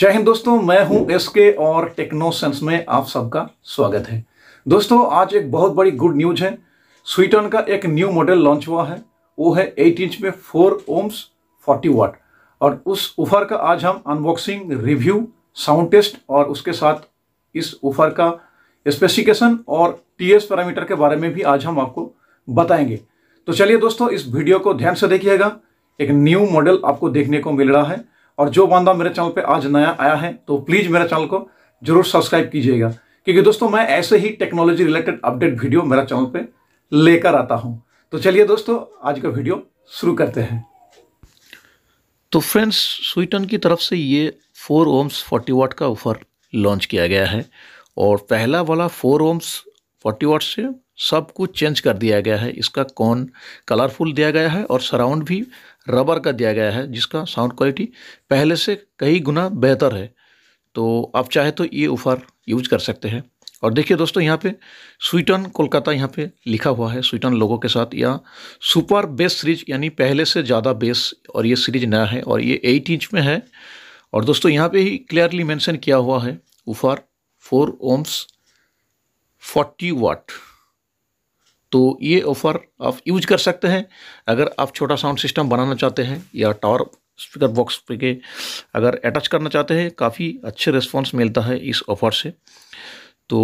जय हिंद दोस्तों मैं हूं एसके और टेक्नोसेंस में आप सबका स्वागत है दोस्तों आज एक बहुत बड़ी गुड न्यूज है स्वीटन का एक न्यू मॉडल लॉन्च हुआ है वो है एट इंच में फोर ओम्स फोर्टी वाट और उस उफर का आज हम अनबॉक्सिंग रिव्यू साउंड टेस्ट और उसके साथ इस उफर का स्पेसिफिकेशन और टीएस पैरामीटर के बारे में भी आज हम आपको बताएंगे तो चलिए दोस्तों इस वीडियो को ध्यान से देखिएगा एक न्यू मॉडल आपको देखने को मिल रहा है और जो बंदा मेरे चैनल पे आज नया आया है तो प्लीज़ मेरे चैनल को जरूर सब्सक्राइब कीजिएगा क्योंकि दोस्तों मैं ऐसे ही टेक्नोलॉजी रिलेटेड अपडेट वीडियो मेरा चैनल पे लेकर आता हूं तो चलिए दोस्तों आज का वीडियो शुरू करते हैं तो फ्रेंड्स स्वीटन की तरफ से ये फोर ओम्स फोर्टी वाट का ऑफर लॉन्च किया गया है और पहला वाला फोर ओम्स फोर्टी वाट से सब कुछ चेंज कर दिया गया है इसका कौन कलरफुल दिया गया है और सराउंड भी रबर का दिया गया है जिसका साउंड क्वालिटी पहले से कई गुना बेहतर है तो आप चाहे तो ये ऑफ़र यूज कर सकते हैं और देखिए दोस्तों यहाँ पे स्वीटन कोलकाता यहाँ पे लिखा हुआ है स्वीटन लोगों के साथ या सुपर बेस सीरीज यानी पहले से ज़्यादा बेस और ये सीरीज नया है और ये एट इंच में है और दोस्तों यहाँ पे ही क्लियरली मेंशन किया हुआ है woofer four ohms forty watt तो ये ऑफ़र आप यूज कर सकते हैं अगर आप छोटा साउंड सिस्टम बनाना चाहते हैं या टावर स्पीकर बॉक्स पे के अगर अटैच करना चाहते हैं काफ़ी अच्छे रिस्पांस मिलता है इस ऑफ़र से तो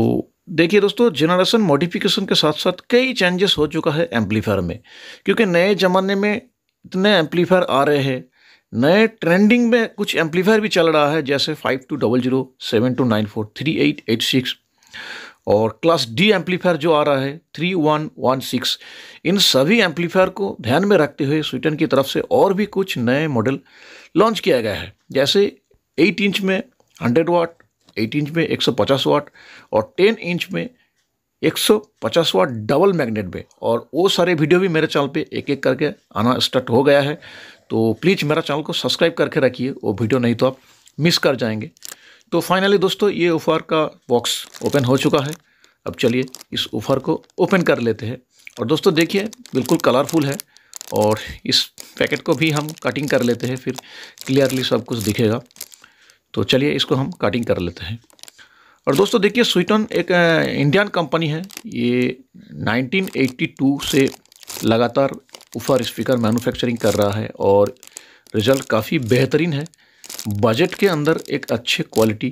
देखिए दोस्तों जनरेशन मॉडिफिकेशन के साथ साथ कई चेंजेस हो चुका है एम्पलीफायर में क्योंकि नए ज़माने में इतने एम्पलीफायर आ रहे हैं नए ट्रेंडिंग में कुछ एम्पलीफायर भी चल रहा है जैसे five two double zero seven two nine four three eight eight six और क्लास डी एम्पलीफायर जो आ रहा है थ्री वन वन सिक्स इन सभी एम्पलीफायर को ध्यान में रखते हुए स्वीटन की तरफ से और भी कुछ नए मॉडल लॉन्च किया गया है जैसे एट इंच में हंड्रेड वाट एट इंच में एक सौ पचास वाट और टेन इंच में एक सौ पचास वाट डबल मैग्नेट में और वो सारे वीडियो भी मेरे चैनल पे एक एक करके आना स्टार्ट हो गया है तो प्लीज़ मेरा चैनल को सब्सक्राइब करके रखिए वो वीडियो नहीं तो आप मिस कर जाएंगे तो फाइनली दोस्तों ये ऊफर का बॉक्स ओपन हो चुका है अब चलिए इस ऊफर को ओपन कर लेते हैं और दोस्तों देखिए बिल्कुल कलरफुल है और इस पैकेट को भी हम कटिंग कर लेते हैं फिर क्लियरली सब कुछ दिखेगा तो चलिए इसको हम कटिंग कर लेते हैं और दोस्तों देखिए स्वीटन एक इंडियन कंपनी है ये 1982 से लगातार ऊफर स्पीकर मैन्युफैक्चरिंग कर रहा है और रिज़ल्ट काफ़ी बेहतरीन है बजट के अंदर एक अच्छे क्वालिटी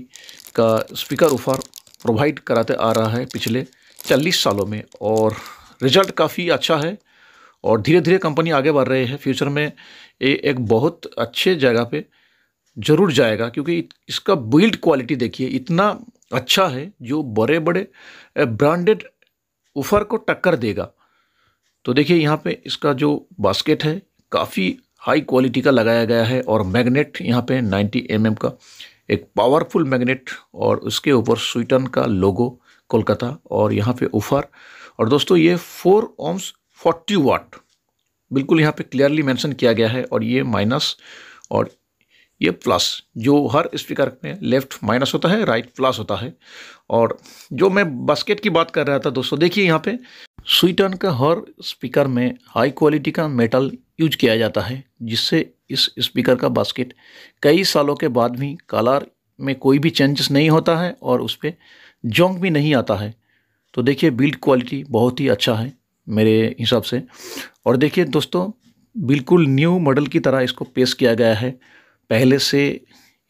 का स्पीकर ऑफर प्रोवाइड कराते आ रहा है पिछले चालीस सालों में और रिजल्ट काफ़ी अच्छा है और धीरे धीरे कंपनी आगे बढ़ रही है फ्यूचर में ये एक बहुत अच्छे जगह पे ज़रूर जाएगा क्योंकि इसका बिल्ड क्वालिटी देखिए इतना अच्छा है जो बड़े बड़े ब्रांडेड ऑफर को टक्कर देगा तो देखिए यहाँ पे इसका जो बास्केट है काफ़ी हाई क्वालिटी का लगाया गया है और मैग्नेट यहाँ पे 90 एम mm का एक पावरफुल मैग्नेट और उसके ऊपर स्वीटन का लोगो कोलकाता और यहाँ पे ऊफर और दोस्तों ये फोर ओम्स फोर्टी वाट बिल्कुल यहाँ पे क्लियरली मेंशन किया गया है और ये माइनस और ये प्लस जो हर स्पीकर में लेफ्ट माइनस होता है राइट प्लस होता है और जो मैं बास्केट की बात कर रहा था दोस्तों देखिए यहाँ पे स्वीटन का हर स्पीकर में हाई क्वालिटी का मेटल यूज किया जाता है जिससे इस स्पीकर का बास्केट कई सालों के बाद भी कालार में कोई भी चेंजेस नहीं होता है और उस पर जोंक भी नहीं आता है तो देखिए बिल्ड क्वालिटी बहुत ही अच्छा है मेरे हिसाब से और देखिए दोस्तों बिल्कुल न्यू मॉडल की तरह इसको पेश किया गया है पहले से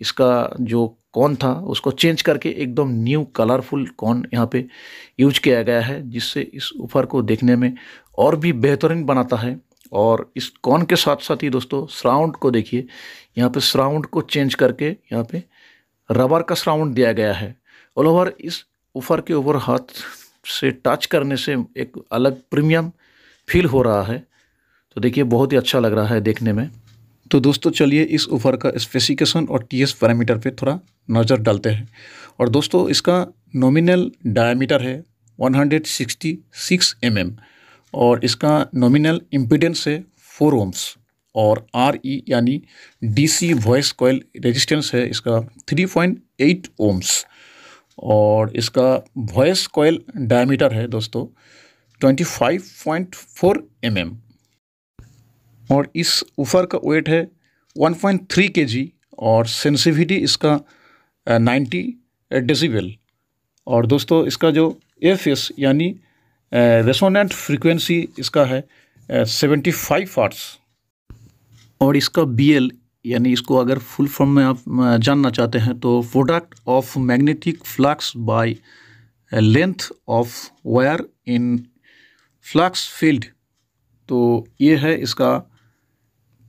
इसका जो कॉन था उसको चेंज करके एकदम न्यू कलरफुल कॉन यहाँ पे यूज किया गया है जिससे इस ऊपर को देखने में और भी बेहतरीन बनाता है और इस कौन के साथ साथ ही दोस्तों सराउंड को देखिए यहाँ पे सराउंड को चेंज करके यहाँ पे रबर का सराउंड दिया गया है ऑल ओवर इस ऊपर के ऊपर हाथ से टच करने से एक अलग प्रीमियम फील हो रहा है तो देखिए बहुत ही अच्छा लग रहा है देखने में तो दोस्तों चलिए इस ऊपर का स्पेसिफिकेशन और टीएस पैरामीटर पे थोड़ा नज़र डालते हैं और दोस्तों इसका नॉमिनल डायमीटर है 166 mm और इसका नॉमिनल इम्पिडेंस है फोर ओम्स और आर ई e यानी D C voice coil resistance है इसका थ्री पॉइंट एट ओम्स और इसका वॉइस कॉयल डायमीटर है दोस्तों twenty five point four M M और इस ऊफर का वेट है वन पॉइंट थ्री के जी और सेंसिविटी इसका नाइन्टी uh, डेसीबल और दोस्तों इसका जो एफ एस यानी रेसोनेंट uh, फ्रीक्वेंसी इसका है सेवेंटी फाइव फार्ट्स और इसका बी एल यानी इसको अगर फुल फॉर्म में आप uh, जानना चाहते हैं तो product of magnetic flux by length of wire in flux field तो ये है इसका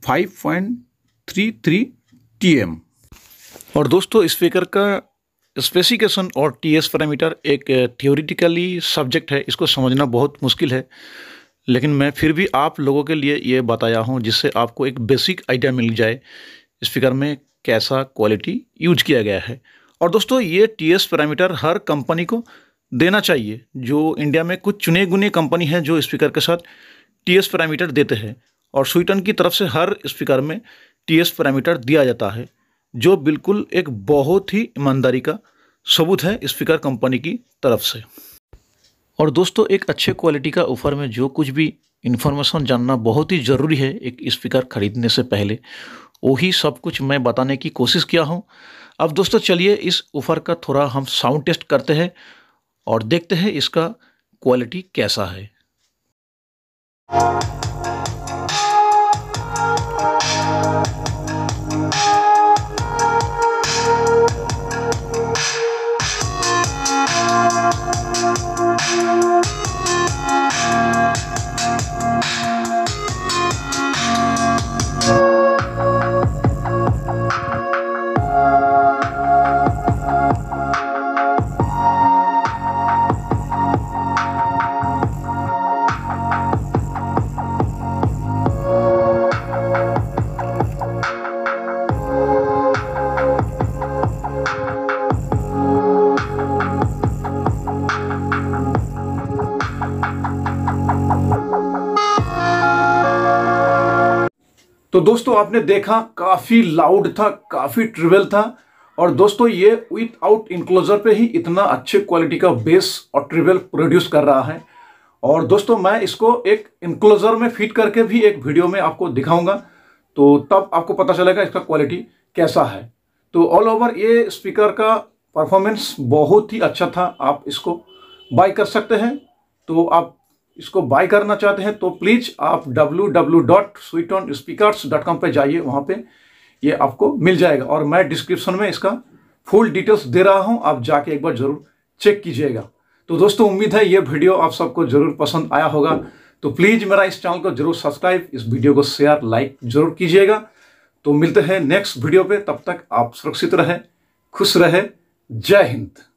5.33 एम और दोस्तों स्पीकर का स्पेसिफिकेशन और टीएस पैरामीटर एक थियोरिटिकली eh, सब्जेक्ट है इसको समझना बहुत मुश्किल है लेकिन मैं फिर भी आप लोगों के लिए ये बताया हूँ जिससे आपको एक बेसिक आइडिया मिल जाए स्पीकर में कैसा क्वालिटी यूज किया गया है और दोस्तों ये टी एस पैरामीटर हर कंपनी को देना चाहिए जो इंडिया में कुछ चुने गुने कंपनी है जो स्पीकर के साथ टी एस पैरामीटर देते हैं और स्वीटन की तरफ से हर स्पीकर में टी एस पैरामीटर दिया जाता है जो बिल्कुल एक बहुत ही ईमानदारी का सबूत है स्पीकर कंपनी की तरफ से और दोस्तों एक अच्छे क्वालिटी का ऑफ़र में जो कुछ भी इन्फॉर्मेशन जानना बहुत ही ज़रूरी है एक स्पीकर ख़रीदने से पहले वही सब कुछ मैं बताने की कोशिश किया हूँ अब दोस्तों चलिए इस ऑफ़र का थोड़ा हम साउंड टेस्ट करते हैं और देखते हैं इसका क्वालिटी कैसा है Bye. तो दोस्तों आपने देखा काफ़ी लाउड था काफ़ी ट्रिवेल था और दोस्तों ये विथ आउट इनक्लोजर पे ही इतना अच्छे क्वालिटी का बेस और ट्रिवेल प्रोड्यूस कर रहा है और दोस्तों मैं इसको एक इनक्लोजर में फिट करके भी एक वीडियो में आपको दिखाऊंगा तो तब आपको पता चलेगा इसका क्वालिटी कैसा है तो ऑल ओवर ये स्पीकर का परफॉर्मेंस बहुत ही अच्छा था आप इसको बाय कर सकते हैं तो आप इसको बाय करना चाहते हैं तो प्लीज़ आप W W dot sweet on speakers dot com पर जाइए वहाँ पे ये आपको मिल जाएगा और मैं डिस्क्रिप्शन में इसका फुल डिटेल्स दे रहा हूँ आप जाके एक बार ज़रूर चेक कीजिएगा तो दोस्तों उम्मीद है ये वीडियो आप सबको ज़रूर पसंद आया होगा तो प्लीज़ मेरा इस चैनल को जरूर सब्सक्राइब इस वीडियो को शेयर लाइक जरूर कीजिएगा तो मिलते हैं नेक्स्ट वीडियो पे तब तक आप सुरक्षित रहें खुश रहें जय हिंद